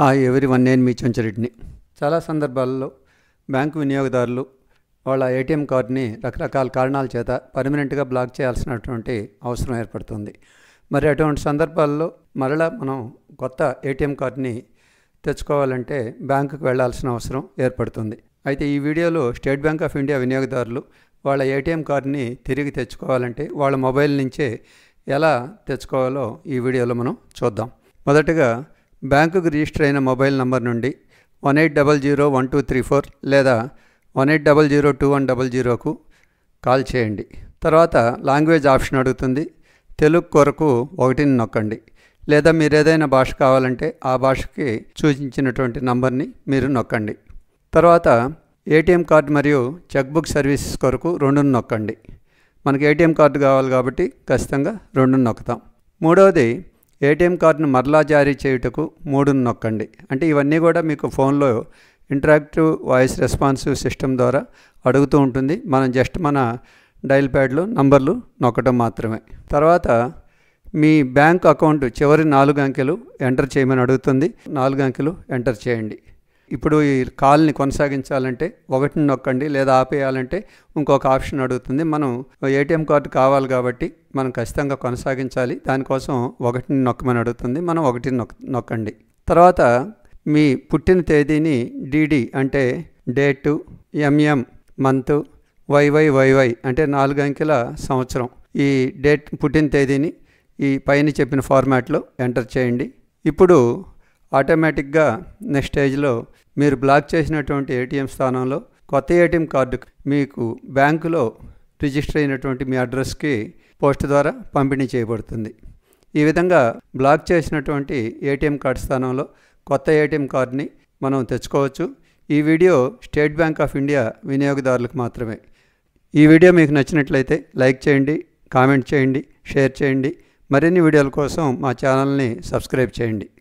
hi ఎవరి one నేను మీ చెంచరెడ్డిని చాలా సందర్భాల్లో బ్యాంకు వినియోగదారులు వాళ్ళ ఏటీఎం కార్డుని రకరకాల కారణాల చేత పర్మనెంట్గా బ్లాక్ చేయాల్సినటువంటి అవసరం ఏర్పడుతుంది మరి అటువంటి సందర్భాల్లో మరలా మనం కొత్త ఏటీఎం కార్డుని తెచ్చుకోవాలంటే బ్యాంకుకు వెళ్లాల్సిన అవసరం ఏర్పడుతుంది అయితే ఈ వీడియోలో స్టేట్ బ్యాంక్ ఆఫ్ ఇండియా వినియోగదారులు వాళ్ళ ఏటీఎం కార్డుని తిరిగి తెచ్చుకోవాలంటే వాళ్ళ మొబైల్ నుంచే ఎలా తెచ్చుకోవాలో ఈ వీడియోలో మనం చూద్దాం మొదటగా బ్యాంకుకు రిజిస్టర్ అయిన మొబైల్ నంబర్ నుండి one eight double zero one two three four లేదా one eight double zero two one double జీరోకు కాల్ చేయండి తర్వాత లాంగ్వేజ్ ఆప్షన్ అడుగుతుంది తెలుగు కొరకు ఒకటిని నొక్కండి లేదా మీరు ఏదైనా భాష కావాలంటే ఆ భాషకి సూచించినటువంటి నంబర్ని మీరు నొక్కండి తర్వాత ఏటీఎం కార్డు మరియు చెక్బుక్ సర్వీసెస్ కొరకు రెండును నొక్కండి మనకి ఏటీఎం కార్డు కావాలి కాబట్టి ఖచ్చితంగా రెండును నొక్కుతాం మూడవది ఏటీఎం కార్డును మరలా జారీ చేయుటకు మూడును నొక్కండి అంటే ఇవన్నీ కూడా మీకు ఫోన్లో ఇంటరాక్టివ్ వాయిస్ రెస్పాన్సివ్ సిస్టమ్ ద్వారా అడుగుతూ ఉంటుంది మనం జస్ట్ మన డైల్ ప్యాడ్లో నంబర్లు నొక్కడం మాత్రమే తర్వాత మీ బ్యాంక్ అకౌంట్ చివరి నాలుగు అంకెలు ఎంటర్ చేయమని అడుగుతుంది నాలుగు అంకెలు ఎంటర్ చేయండి ఇప్పుడు ఈ కాల్ని కొనసాగించాలంటే ఒకటిని నొక్కండి లేదా ఆపేయాలంటే ఇంకొక ఆప్షన్ అడుగుతుంది మనం ఏటీఎం కార్డు కావాలి కాబట్టి మనం ఖచ్చితంగా కొనసాగించాలి దానికోసం ఒకటిని నొక్కమని అడుగుతుంది మనం ఒకటిని నొక్ నొక్కండి తర్వాత మీ పుట్టిన తేదీని డీడీ అంటే డేటు ఎంఎం మంత్ వైవై అంటే నాలుగు అంకెల సంవత్సరం ఈ డేట్ పుట్టిన తేదీని ఈ పైన చెప్పిన ఫార్మాట్లో ఎంటర్ చేయండి ఇప్పుడు ఆటోమేటిక్గా నెక్స్ట్ స్టేజ్లో మీరు బ్లాక్ చేసినటువంటి ఏటీఎం స్థానంలో కొత్త ఏటీఎం కార్డు మీకు బ్యాంకులో రిజిస్టర్ అయినటువంటి మీ అడ్రస్కి పోస్ట్ ద్వారా పంపిణీ చేయబడుతుంది ఈ విధంగా బ్లాక్ చేసినటువంటి ఏటీఎం కార్డు స్థానంలో కొత్త ఏటీఎం కార్డుని మనం తెచ్చుకోవచ్చు ఈ video state bank of India వినియోగదారులకు మాత్రమే ఈ వీడియో మీకు నచ్చినట్లయితే లైక్ చేయండి కామెంట్ చేయండి షేర్ చేయండి మరిన్ని వీడియోల కోసం మా ఛానల్ని సబ్స్క్రైబ్ చేయండి